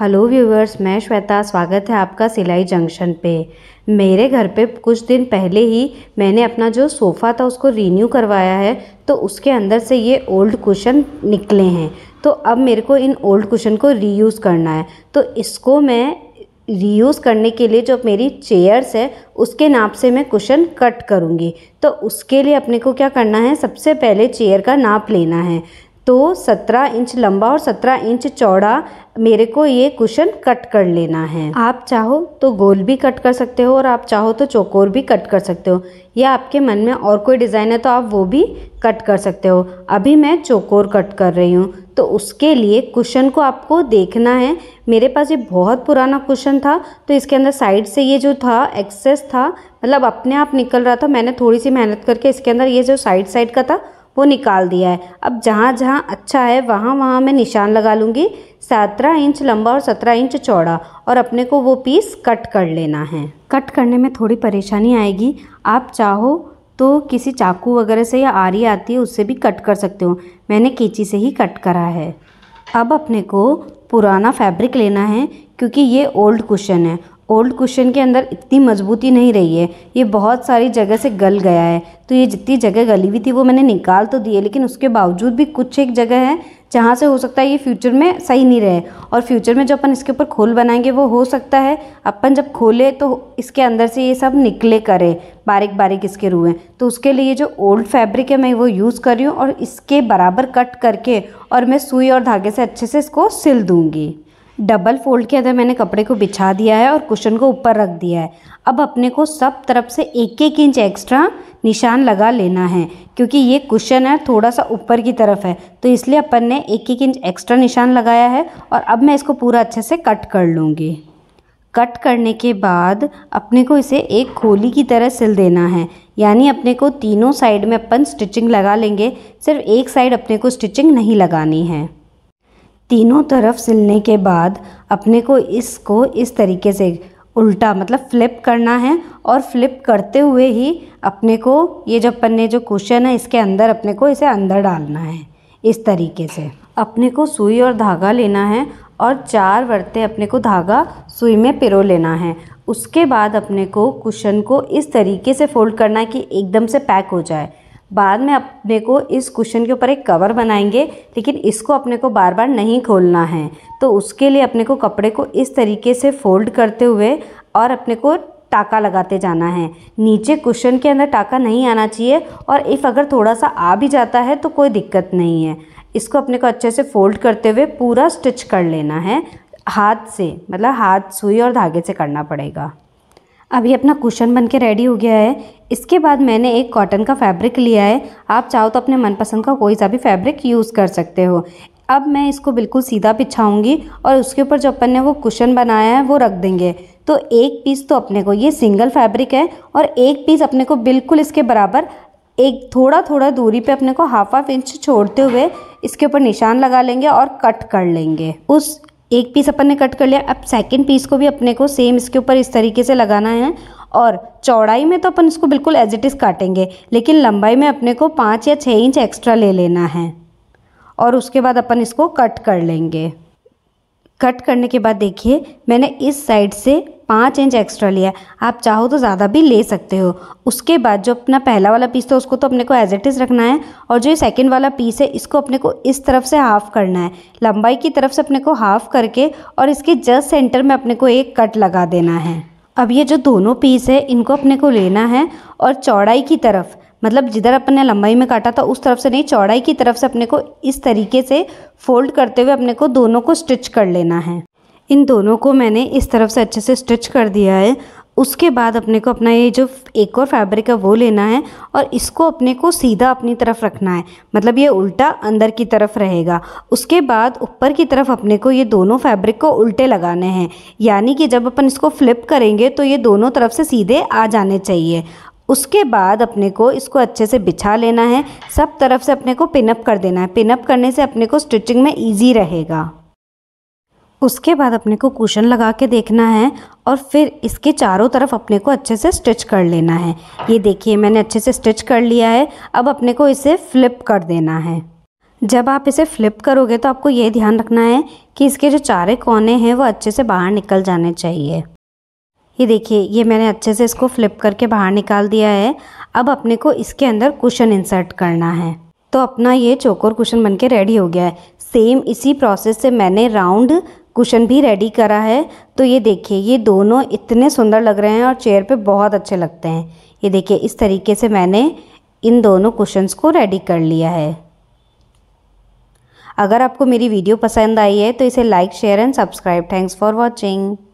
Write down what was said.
hello viewers मैं श्वेता स्वागत है आपका सिलाई जंक्शन पे मेरे घर पे कुछ दिन पहले ही मैंने अपना जो सोफ़ा था उसको रीन्यू करवाया है तो उसके अंदर से ये ओल्ड कुशन निकले हैं तो अब मेरे को इन ओल्ड कुशन को रीयूज़ करना है तो इसको मैं रीयूज़ करने के लिए जो मेरी चेयर्स है उसके नाप से मैं कुशन कट करूँगी तो उसके लिए अपने को क्या करना है सबसे पहले चेयर का नाप लेना है तो 17 इंच लंबा और 17 इंच चौड़ा मेरे को ये कुशन कट कर लेना है आप चाहो तो गोल भी कट कर सकते हो और आप चाहो तो चौकोर भी कट कर सकते हो या आपके मन में और कोई डिज़ाइन है तो आप वो भी कट कर सकते हो अभी मैं चौकोर कट कर रही हूँ तो उसके लिए कुशन को आपको देखना है मेरे पास ये बहुत पुराना कुशन था तो इसके अंदर साइड से ये जो था एक्सेस था मतलब अपने आप निकल रहा था मैंने थोड़ी सी मेहनत करके इसके अंदर ये जो साइड साइड का था वो निकाल दिया है अब जहाँ जहाँ अच्छा है वहाँ वहाँ मैं निशान लगा लूँगी सत्रह इंच लंबा और सत्रह इंच चौड़ा और अपने को वो पीस कट कर लेना है कट करने में थोड़ी परेशानी आएगी आप चाहो तो किसी चाकू वगैरह से या आरी आती है उससे भी कट कर सकते हो मैंने कैंची से ही कट करा है अब अपने को पुराना फैब्रिक लेना है क्योंकि ये ओल्ड कुशन है ओल्ड कुशन के अंदर इतनी मजबूती नहीं रही है ये बहुत सारी जगह से गल गया है तो ये जितनी जगह गली हुई थी वो मैंने निकाल तो दी है लेकिन उसके बावजूद भी कुछ एक जगह है जहाँ से हो सकता है ये फ्यूचर में सही नहीं रहे और फ्यूचर में जब अपन इसके ऊपर खोल बनाएंगे वो हो सकता है अपन जब खोले तो इसके अंदर से ये सब निकले करे बारीक बारीक इसके रूए तो उसके लिए जो ओल्ड फैब्रिक है मैं वो यूज़ कर रही हूँ और इसके बराबर कट करके और मैं सुई और धागे से अच्छे से इसको सिल दूँगी डबल फोल्ड के अंदर मैंने कपड़े को बिछा दिया है और कुशन को ऊपर रख दिया है अब अपने को सब तरफ से एक एक इंच एक्स्ट्रा निशान लगा लेना है क्योंकि ये कुशन है थोड़ा सा ऊपर की तरफ है तो इसलिए अपन ने एक एक इंच एक्स्ट्रा निशान लगाया है और अब मैं इसको पूरा अच्छे से कट कर लूँगी कट करने के बाद अपने को इसे एक खोली की तरह सिल देना है यानी अपने को तीनों साइड में अपन स्टिचिंग लगा लेंगे सिर्फ एक साइड अपने को स्टिचिंग नहीं लगानी है तीनों तरफ सिलने के बाद अपने को इसको इस तरीके से उल्टा मतलब फ्लिप करना है और फ्लिप करते हुए ही अपने को ये जो पन्ने जो क्वेश्चन है इसके अंदर अपने को इसे अंदर डालना है इस तरीके से अपने को सुई और धागा लेना है और चार वर्ते अपने को धागा सुई में पिरो लेना है उसके बाद अपने को कुशन को इस तरीके से फोल्ड करना है कि एकदम से पैक हो जाए बाद में अपने को इस कुशन के ऊपर एक कवर बनाएंगे लेकिन इसको अपने को बार बार नहीं खोलना है तो उसके लिए अपने को कपड़े को इस तरीके से फोल्ड करते हुए और अपने को टाका लगाते जाना है नीचे कुशन के अंदर टाका नहीं आना चाहिए और इफ़ अगर थोड़ा सा आ भी जाता है तो कोई दिक्कत नहीं है इसको अपने को अच्छे से फोल्ड करते हुए पूरा स्टिच कर लेना है हाथ से मतलब हाथ सुई और धागे से करना पड़ेगा अभी अपना कुशन बन के रेडी हो गया है इसके बाद मैंने एक कॉटन का फैब्रिक लिया है आप चाहो तो अपने मनपसंद का कोई सा भी फैब्रिक यूज़ कर सकते हो अब मैं इसको बिल्कुल सीधा बिछाऊंगी और उसके ऊपर जो अपन ने वो कुशन बनाया है वो रख देंगे तो एक पीस तो अपने को ये सिंगल फैब्रिक है और एक पीस अपने को बिल्कुल इसके बराबर एक थोड़ा थोड़ा दूरी पे अपने को हाफ हाफ इंच छोड़ते हुए इसके ऊपर निशान लगा लेंगे और कट कर लेंगे उस एक पीस अपन ने कट कर लिया अब सेकंड पीस को भी अपने को सेम इसके ऊपर इस तरीके से लगाना है और चौड़ाई में तो अपन इसको बिल्कुल एज इट इज़ काटेंगे लेकिन लंबाई में अपने को पाँच या छः इंच एक्स्ट्रा ले लेना है और उसके बाद अपन इसको कट कर लेंगे कट करने के बाद देखिए मैंने इस साइड से पाँच इंच एक्स्ट्रा लिया आप चाहो तो ज़्यादा भी ले सकते हो उसके बाद जो अपना पहला वाला पीस था उसको तो अपने को एज इट इज़ रखना है और जो ये सेकेंड वाला पीस है इसको अपने को इस तरफ से हाफ़ करना है लंबाई की तरफ से अपने को हाफ़ करके और इसके जस्ट सेंटर में अपने को एक कट लगा देना है अब ये जो दोनों पीस है इनको अपने को लेना है और चौड़ाई की तरफ मतलब जिधर अपने लंबाई में काटा था उस तरफ से नहीं चौड़ाई की तरफ से अपने को इस तरीके से फोल्ड करते हुए अपने को दोनों को स्टिच कर लेना है इन दोनों को मैंने इस तरफ से अच्छे से स्टिच कर दिया है उसके बाद अपने को अपना ये जो एक और फैब्रिक है वो लेना है और इसको अपने को सीधा अपनी तरफ रखना है मतलब ये उल्टा अंदर की तरफ रहेगा उसके बाद ऊपर की तरफ अपने को ये दोनों फैब्रिक को उल्टे लगाने हैं यानी कि जब अपन इसको फ्लिप करेंगे तो ये दोनों तरफ से सीधे आ जाने चाहिए उसके बाद अपने को इसको अच्छे से बिछा लेना है सब तरफ से अपने को पिनअप कर देना है पिनअप करने से अपने को स्टिचिंग में ईजी रहेगा उसके बाद अपने को कुशन लगा के देखना है और फिर इसके चारों तरफ अपने को अच्छे से स्टिच कर लेना है ये देखिए मैंने अच्छे से स्टिच कर लिया है अब अपने को इसे फ्लिप कर देना है जब आप इसे फ्लिप करोगे तो आपको ये ध्यान रखना है कि इसके जो चारे कोने हैं वो अच्छे से बाहर निकल जाने चाहिए ये देखिए ये मैंने अच्छे से इसको फ्लिप करके बाहर निकाल दिया है अब अपने को इसके अंदर कुशन इंसर्ट करना है तो अपना ये चोकोर कुशन बनके रेडी हो गया है सेम इसी प्रोसेस से मैंने राउंड कुशन भी रेडी करा है तो ये देखिए ये दोनों इतने सुंदर लग रहे हैं और चेयर पे बहुत अच्छे लगते हैं ये देखिए इस तरीके से मैंने इन दोनों कुशन्स को रेडी कर लिया है अगर आपको मेरी वीडियो पसंद आई है तो इसे like share and subscribe thanks for watching